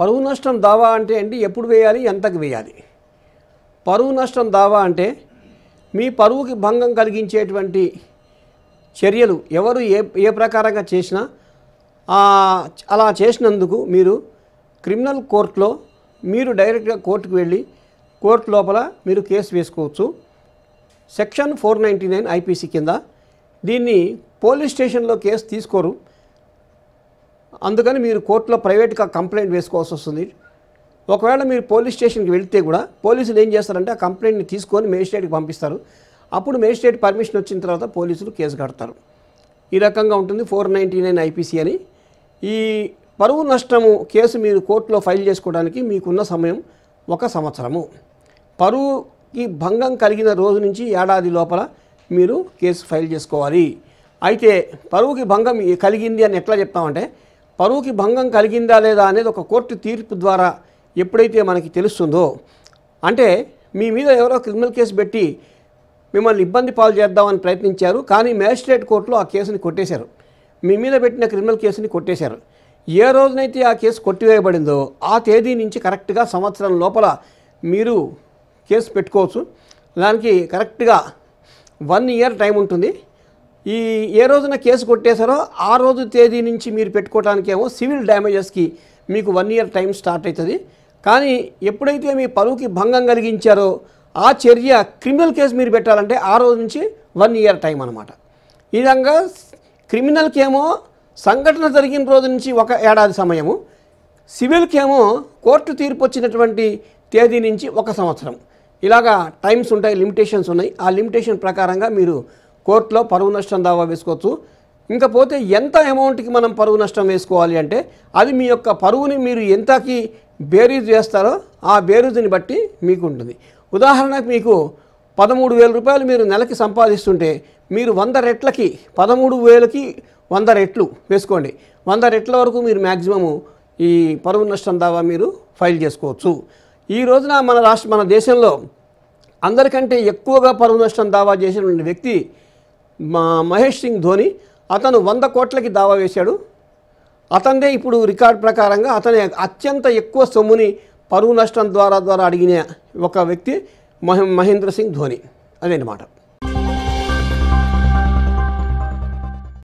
పరువు నష్టం దావా అంటే అండి ఎప్పుడు వేయాలి ఎంతకు వేయాలి పరువు నష్టం దావా అంటే మీ పరువుకి భంగం కలిగించేటువంటి చర్యలు ఎవరు ఏ ఏ ప్రకారంగా చేసినా అలా చేసినందుకు మీరు క్రిమినల్ కోర్టులో మీరు డైరెక్ట్గా కోర్టుకు వెళ్ళి కోర్టు లోపల మీరు కేసు వేసుకోవచ్చు section four ninety nine IPC కింద దీన్ని పోలీస్ స్టేషన్లో కేసు తీసుకోరు అందుకని మీరు కోర్టులో ప్రైవేట్గా కంప్లైంట్ వేసుకోవాల్సి వస్తుంది ఒకవేళ మీరు పోలీస్ స్టేషన్కి వెళితే కూడా పోలీసులు ఏం చేస్తారంటే ఆ కంప్లైంట్ని తీసుకొని మేజిస్ట్రేట్కి పంపిస్తారు అప్పుడు మేజిస్ట్రేట్ పర్మిషన్ వచ్చిన తర్వాత పోలీసులు కేసు కడతారు ఈ రకంగా ఉంటుంది ఫోర్ నైంటీ నైన్ ఐపీసీ అని ఈ పరువు నష్టము కేసు మీరు కోర్టులో ఫైల్ చేసుకోవడానికి మీకున్న సమయం ఒక సంవత్సరము పరువుకి భంగం కలిగిన రోజు నుంచి ఏడాది లోపల మీరు కేసు ఫైల్ చేసుకోవాలి అయితే పరువుకి భంగం కలిగింది అని ఎట్లా చెప్తామంటే పరువుకి భంగం కలిగిందా లేదా అనేది ఒక కోర్టు తీర్పు ద్వారా ఎప్పుడైతే మనకి తెలుస్తుందో అంటే మీ మీద ఎవరో క్రిమినల్ కేసు పెట్టి మిమ్మల్ని ఇబ్బంది పాలు చేద్దామని ప్రయత్నించారు కానీ మ్యాజిస్ట్రేట్ కోర్టులో ఆ కేసుని కొట్టేశారు మీ మీద పెట్టిన క్రిమినల్ కేసుని కొట్టేశారు ఏ రోజునైతే ఆ కేసు కొట్టివేయబడిందో ఆ తేదీ నుంచి కరెక్ట్గా సంవత్సరం లోపల మీరు కేసు పెట్టుకోవచ్చు దానికి కరెక్ట్గా వన్ ఇయర్ టైం ఉంటుంది ఈ ఏ రోజున కేసు కొట్టేశారో ఆ రోజు తేదీ నుంచి మీరు పెట్టుకోవడానికేమో సివిల్ డ్యామేజెస్కి మీకు వన్ ఇయర్ టైం స్టార్ట్ అవుతుంది కానీ ఎప్పుడైతే మీ పరువుకి భంగం కలిగించారో ఆ చర్య క్రిమినల్ కేసు మీరు పెట్టాలంటే ఆ రోజు నుంచి వన్ ఇయర్ టైం అనమాట ఈ విధంగా క్రిమినల్కేమో సంఘటన జరిగిన రోజు నుంచి ఒక ఏడాది సమయము సివిల్కేమో కోర్టు తీర్పు వచ్చినటువంటి తేదీ నుంచి ఒక సంవత్సరం ఇలాగా టైమ్స్ ఉంటాయి లిమిటేషన్స్ ఉన్నాయి ఆ లిమిటేషన్ ప్రకారంగా మీరు కోర్టులో పరువు నష్టం దావా వేసుకోవచ్చు ఇంకా పోతే ఎంత అమౌంట్కి మనం పరువు నష్టం వేసుకోవాలి అంటే అది మీ యొక్క పరువుని మీరు ఎంతకి బేరీజ్ వేస్తారో ఆ బేరీజుని బట్టి మీకు ఉంటుంది ఉదాహరణకు మీకు పదమూడు వేల రూపాయలు మీరు నెలకి సంపాదిస్తుంటే మీరు వంద రెట్లకి పదమూడు వేలకి వంద రెట్లు వేసుకోండి వంద రెట్ల వరకు మీరు మ్యాక్సిమము ఈ పరువు నష్టం దావా మీరు ఫైల్ చేసుకోవచ్చు ఈ రోజున మన రాష్ట్ర మన దేశంలో అందరికంటే ఎక్కువగా పరువు నష్టం దావా చేసిన వ్యక్తి మా మహేష్ సింగ్ ధోని అతను వంద కోట్లకి దావా వేశాడు అతనే ఇప్పుడు రికార్డ్ ప్రకారంగా అతనే అత్యంత ఎక్కువ సొమ్ముని పరువు నష్టం ద్వారా ద్వారా అడిగిన ఒక వ్యక్తి మహేంద్ర సింగ్ ధోని అన్నమాట